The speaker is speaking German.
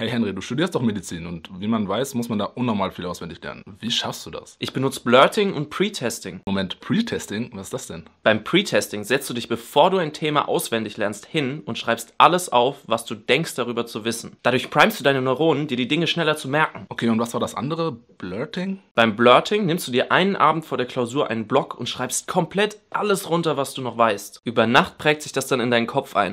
Hey Henry, du studierst doch Medizin und wie man weiß, muss man da unnormal viel auswendig lernen. Wie schaffst du das? Ich benutze Blurting und Pre-Testing. Moment, Pre-Testing? Was ist das denn? Beim Pre-Testing setzt du dich, bevor du ein Thema auswendig lernst, hin und schreibst alles auf, was du denkst darüber zu wissen. Dadurch primest du deine Neuronen, dir die Dinge schneller zu merken. Okay, und was war das andere? Blurting? Beim Blurting nimmst du dir einen Abend vor der Klausur einen Block und schreibst komplett alles runter, was du noch weißt. Über Nacht prägt sich das dann in deinen Kopf ein.